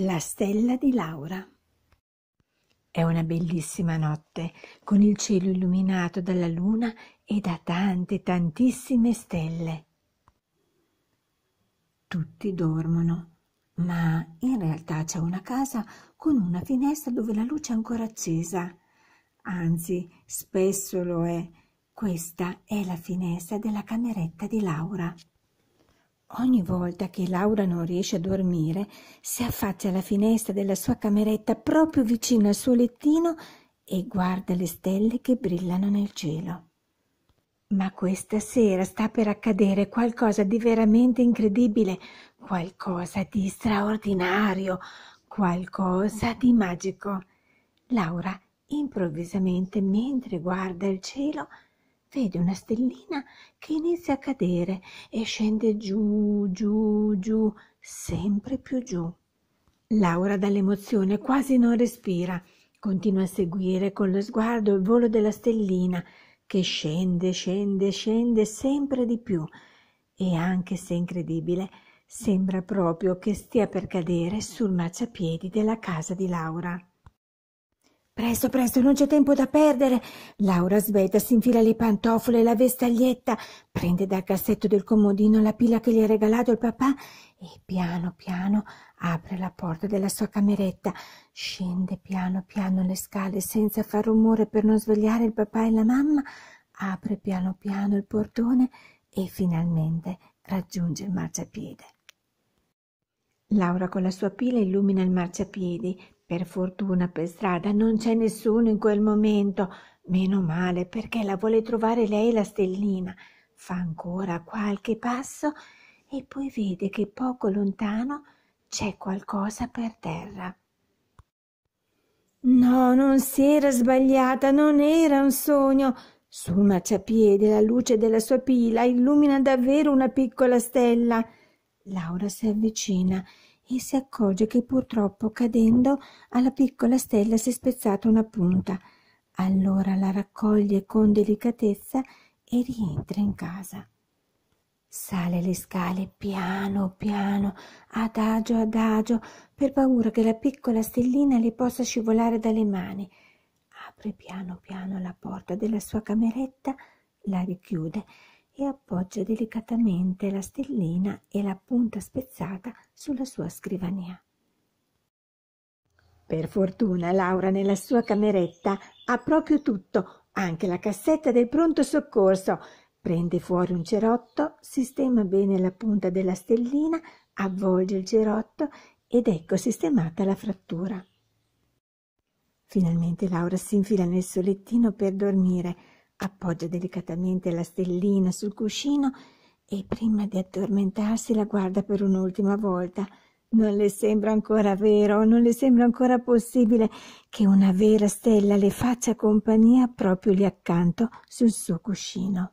La stella di Laura. È una bellissima notte, con il cielo illuminato dalla luna e da tante, tantissime stelle. Tutti dormono, ma in realtà c'è una casa con una finestra dove la luce è ancora accesa. Anzi, spesso lo è. Questa è la finestra della cameretta di Laura. Ogni volta che Laura non riesce a dormire, si affaccia alla finestra della sua cameretta proprio vicino al suo lettino e guarda le stelle che brillano nel cielo. Ma questa sera sta per accadere qualcosa di veramente incredibile, qualcosa di straordinario, qualcosa di magico. Laura improvvisamente, mentre guarda il cielo, vede una stellina che inizia a cadere e scende giù, giù, giù, sempre più giù. Laura dall'emozione quasi non respira, continua a seguire con lo sguardo il volo della stellina che scende, scende, scende sempre di più e anche se incredibile, sembra proprio che stia per cadere sul marciapiedi della casa di Laura. Presto, presto, non c'è tempo da perdere. Laura svelta, si infila le pantofole e la vestaglietta, prende dal cassetto del comodino la pila che gli ha regalato il papà e piano piano apre la porta della sua cameretta. Scende piano piano le scale senza far rumore per non svegliare il papà e la mamma, apre piano piano il portone e finalmente raggiunge il marciapiede. Laura con la sua pila illumina il marciapiede, per fortuna per strada non c'è nessuno in quel momento. Meno male perché la vuole trovare lei la stellina. Fa ancora qualche passo e poi vede che poco lontano c'è qualcosa per terra. No, non si era sbagliata, non era un sogno. Sul marciapiede la luce della sua pila illumina davvero una piccola stella. Laura si avvicina e si accorge che purtroppo cadendo alla piccola stella si è spezzata una punta. Allora la raccoglie con delicatezza e rientra in casa. Sale le scale piano piano, adagio adagio, per paura che la piccola stellina le possa scivolare dalle mani. Apre piano piano la porta della sua cameretta, la richiude e appoggia delicatamente la stellina e la punta spezzata sulla sua scrivania. Per fortuna Laura nella sua cameretta ha proprio tutto, anche la cassetta del pronto soccorso. Prende fuori un cerotto, sistema bene la punta della stellina, avvolge il cerotto ed ecco sistemata la frattura. Finalmente Laura si infila nel suo lettino per dormire. Appoggia delicatamente la stellina sul cuscino e prima di addormentarsi la guarda per un'ultima volta. Non le sembra ancora vero, non le sembra ancora possibile che una vera stella le faccia compagnia proprio lì accanto sul suo cuscino.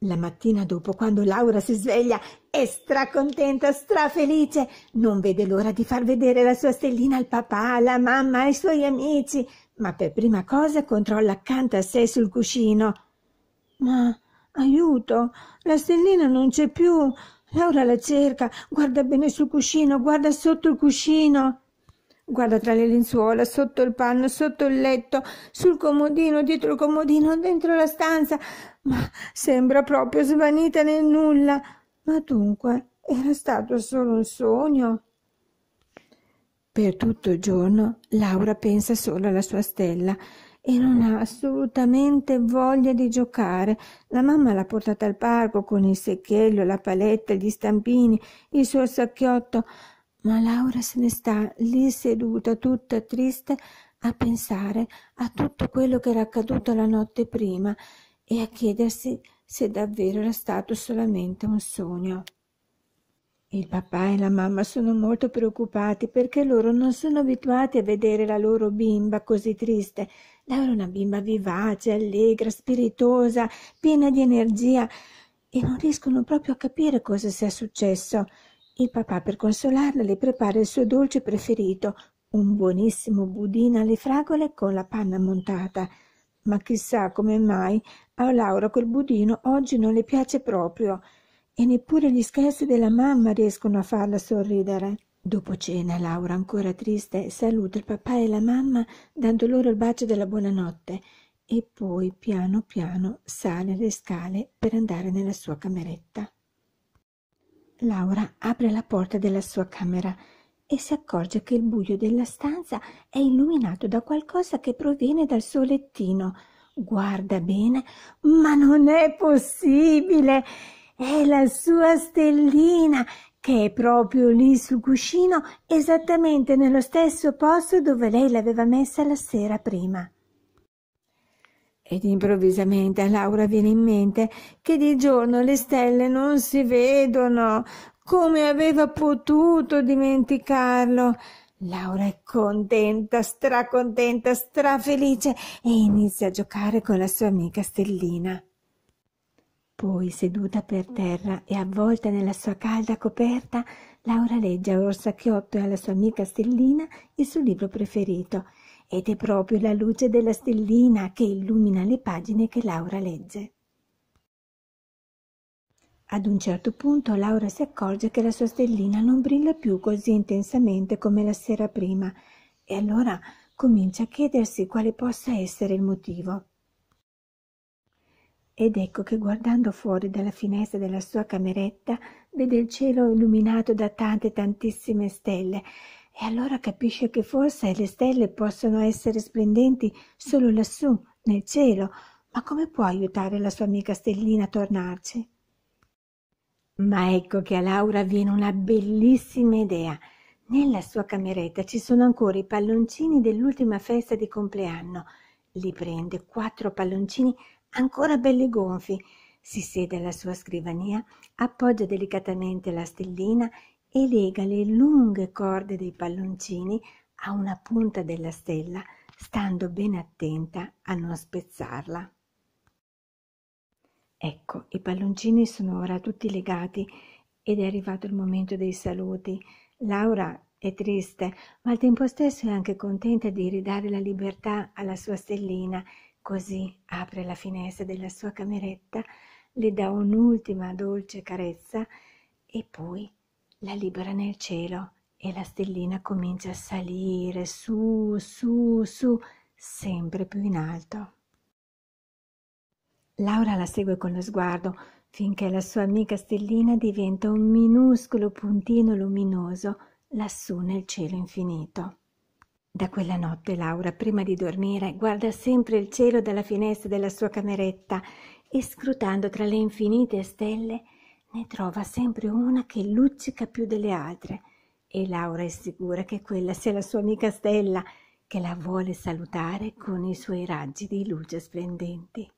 La mattina dopo, quando Laura si sveglia, è stracontenta, strafelice. Non vede l'ora di far vedere la sua stellina al papà, alla mamma, ai suoi amici ma per prima cosa controlla accanto a sé sul cuscino. Ma aiuto, la stellina non c'è più. Laura la cerca, guarda bene sul cuscino, guarda sotto il cuscino. Guarda tra le lenzuola, sotto il panno, sotto il letto, sul comodino, dietro il comodino, dentro la stanza. Ma sembra proprio svanita nel nulla. Ma dunque, era stato solo un sogno? Per tutto il giorno Laura pensa solo alla sua stella e non ha assolutamente voglia di giocare. La mamma l'ha portata al parco con il secchiello, la paletta, gli stampini, il suo sacchiotto, ma Laura se ne sta lì seduta, tutta triste, a pensare a tutto quello che era accaduto la notte prima e a chiedersi se davvero era stato solamente un sogno. Il papà e la mamma sono molto preoccupati perché loro non sono abituati a vedere la loro bimba così triste. Laura è una bimba vivace, allegra, spiritosa, piena di energia e non riescono proprio a capire cosa sia successo. Il papà per consolarla le prepara il suo dolce preferito, un buonissimo budino alle fragole con la panna montata. Ma chissà come mai a Laura quel budino oggi non le piace proprio e neppure gli scherzi della mamma riescono a farla sorridere. Dopo cena, Laura, ancora triste, saluta il papà e la mamma dando loro il bacio della buonanotte e poi piano piano sale le scale per andare nella sua cameretta. Laura apre la porta della sua camera e si accorge che il buio della stanza è illuminato da qualcosa che proviene dal suo lettino. Guarda bene, ma non è possibile! è la sua stellina che è proprio lì sul cuscino, esattamente nello stesso posto dove lei l'aveva messa la sera prima. Ed improvvisamente a Laura viene in mente che di giorno le stelle non si vedono. Come aveva potuto dimenticarlo? Laura è contenta, stracontenta, strafelice e inizia a giocare con la sua amica Stellina. Poi, seduta per terra e avvolta nella sua calda coperta, Laura legge a Orsacchiotto e alla sua amica Stellina il suo libro preferito, ed è proprio la luce della stellina che illumina le pagine che Laura legge. Ad un certo punto Laura si accorge che la sua stellina non brilla più così intensamente come la sera prima, e allora comincia a chiedersi quale possa essere il motivo ed ecco che guardando fuori dalla finestra della sua cameretta vede il cielo illuminato da tante tantissime stelle e allora capisce che forse le stelle possono essere splendenti solo lassù nel cielo, ma come può aiutare la sua amica Stellina a tornarci? Ma ecco che a Laura viene una bellissima idea. Nella sua cameretta ci sono ancora i palloncini dell'ultima festa di compleanno. Li prende quattro palloncini ancora belli gonfi. Si siede alla sua scrivania, appoggia delicatamente la stellina e lega le lunghe corde dei palloncini a una punta della stella, stando ben attenta a non spezzarla. Ecco, i palloncini sono ora tutti legati ed è arrivato il momento dei saluti. Laura è triste, ma al tempo stesso è anche contenta di ridare la libertà alla sua stellina Così apre la finestra della sua cameretta, le dà un'ultima dolce carezza e poi la libera nel cielo e la stellina comincia a salire su, su, su, sempre più in alto. Laura la segue con lo sguardo finché la sua amica stellina diventa un minuscolo puntino luminoso lassù nel cielo infinito. Da quella notte Laura, prima di dormire, guarda sempre il cielo dalla finestra della sua cameretta e scrutando tra le infinite stelle ne trova sempre una che luccica più delle altre e Laura è sicura che quella sia la sua amica stella che la vuole salutare con i suoi raggi di luce splendenti.